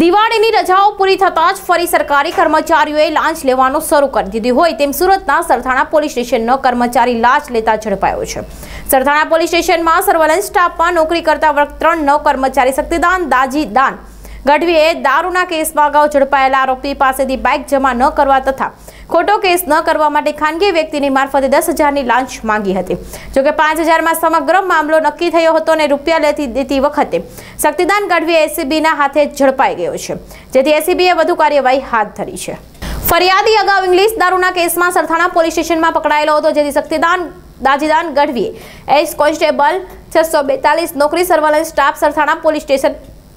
દિવાળીની રજાઓ પૂરી થતાં જ ફરી સરકારી કર્મચારીઓએ લાંચ લેવાનું શરૂ કરી દીધી હોય તેમ સુરતના સરથાણા પોલીસ સ્ટેશનનો કર્મચારી લાંચ લેતા ઝડપાયો છે સરથાણા પોલીસ સ્ટેશનમાં સર્વેલન્સ સ્ટાફમાં નોકરી કરતા વર્ગ ત્રણ નવ કર્મચારી શક્તિદાન દાજી દાન ગઢવીએ દારૂના કેસમાં અગાઉ ઝડપાયેલા આરોપી પાસેથી બાઇક જમા ન કરવા તથા ખોટો કેસ ન કરવા માટે ખાનગી વ્યક્તિની મારફતે દસ હજારની લાંચ માંગી હતી જોકે પાંચ હજારમાં સમગ્ર મામલો નક્કી થયો હતો અને રૂપિયા લેતી દેતી વખતે શક્તિદાન ગઢવી એસીબીના હાથે ઝડપાઈ ગયો છે જેથી એસીબીએ વધુ કાર્યવાહી હાથ ધરી છે ફરિયાદી અગાઉ ઇંગ્લિશ દારૂના કેસમાં સરથાણા પોલીસ સ્ટેશનમાં પકડાયેલો હતો જેથી શક્તિદાન દાજીદાન ગઢવીએ એસ કોન્સ્ટેબલ છસો બેતાલીસ નોકરી surveillance staff Sarthana police station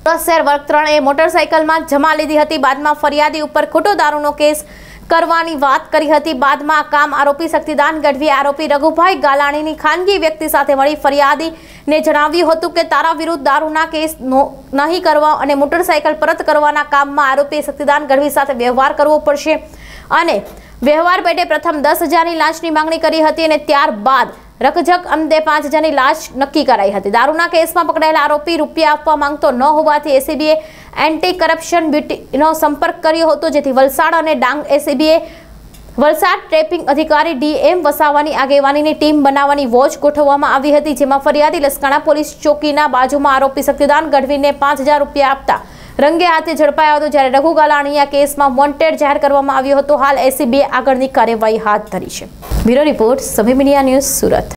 શહેર વર્ગ ત્રણે મોટરસાઇકલમાં જમા લીધી હતી બાદમાં ફરિયાદી ઉપર ખોટો દારૂનો કેસ કરવાની વાત કરી હતી બાદમાં કામ આરોપી શક્તિદાન ગઢવી આરોપી રઘુભાઈ ગાલાણીની ખાનગી વ્યક્તિ સાથે મળી ફરિયાદીને જણાવ્યું હતું કે તારા વિરુદ્ધ દારૂના કેસ નહીં કરવા અને મોટરસાઇકલ પરત કરવાના કામમાં આરોપી શક્તિદાન ગઢવી સાથે વ્યવહાર કરવો પડશે અને વ્યવહાર પેટે પ્રથમ દસ હજારની લાંચની માંગણી કરી હતી અને ત્યારબાદ રકજક અંતે પાંચ હજારની લાશ નક્કી કરાઈ હતી દારૂના કેસમાં પકડાયેલા આરોપી રૂપિયા આપવા માંગતો ન હોવાથી એસીબીએ એન્ટી કરપ્શન બ્યુટીનો સંપર્ક કર્યો હતો જેથી વલસાડ અને ડાંગ એસીબીએ વલસાડ ટ્રેપિંગ અધિકારી ડીએમ વસાવાની આગેવાનીની ટીમ બનાવવાની વોચ ગોઠવવામાં આવી હતી જેમાં ફરિયાદી લસકાણા પોલીસ ચોકીના બાજુમાં આરોપી સત્યદાન ગઢવીને પાંચ રૂપિયા આપતા રંગે હાથે ઝડપાયો હતો જ્યારે રઘુ ગાલાણીયા કેસમાં વોન્ટેડ જાહેર કરવામાં આવ્યો હતો હાલ એસીબીએ આગળની કાર્યવાહી હાથ ધરી છે bureau report Sabhi media news Surat